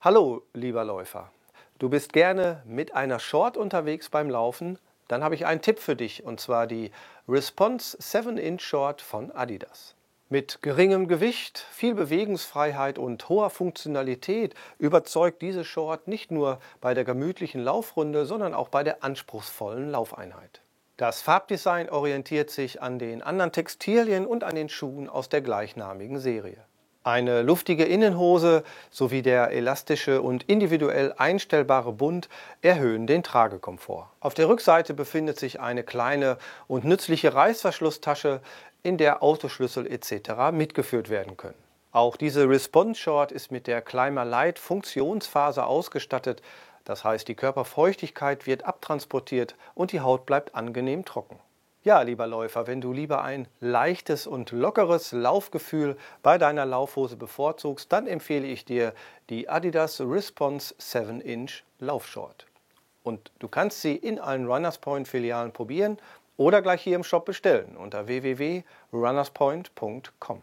Hallo, lieber Läufer. Du bist gerne mit einer Short unterwegs beim Laufen? Dann habe ich einen Tipp für dich und zwar die Response 7-Inch Short von Adidas. Mit geringem Gewicht, viel Bewegungsfreiheit und hoher Funktionalität überzeugt diese Short nicht nur bei der gemütlichen Laufrunde, sondern auch bei der anspruchsvollen Laufeinheit. Das Farbdesign orientiert sich an den anderen Textilien und an den Schuhen aus der gleichnamigen Serie. Eine luftige Innenhose sowie der elastische und individuell einstellbare Bund erhöhen den Tragekomfort. Auf der Rückseite befindet sich eine kleine und nützliche Reißverschlusstasche, in der Autoschlüssel etc. mitgeführt werden können. Auch diese Response Short ist mit der Climber Light Funktionsfaser ausgestattet, das heißt die Körperfeuchtigkeit wird abtransportiert und die Haut bleibt angenehm trocken. Ja, lieber Läufer, wenn du lieber ein leichtes und lockeres Laufgefühl bei deiner Laufhose bevorzugst, dann empfehle ich dir die Adidas Response 7 Inch Laufshort. Und du kannst sie in allen Runners Point Filialen probieren oder gleich hier im Shop bestellen unter www.runnerspoint.com.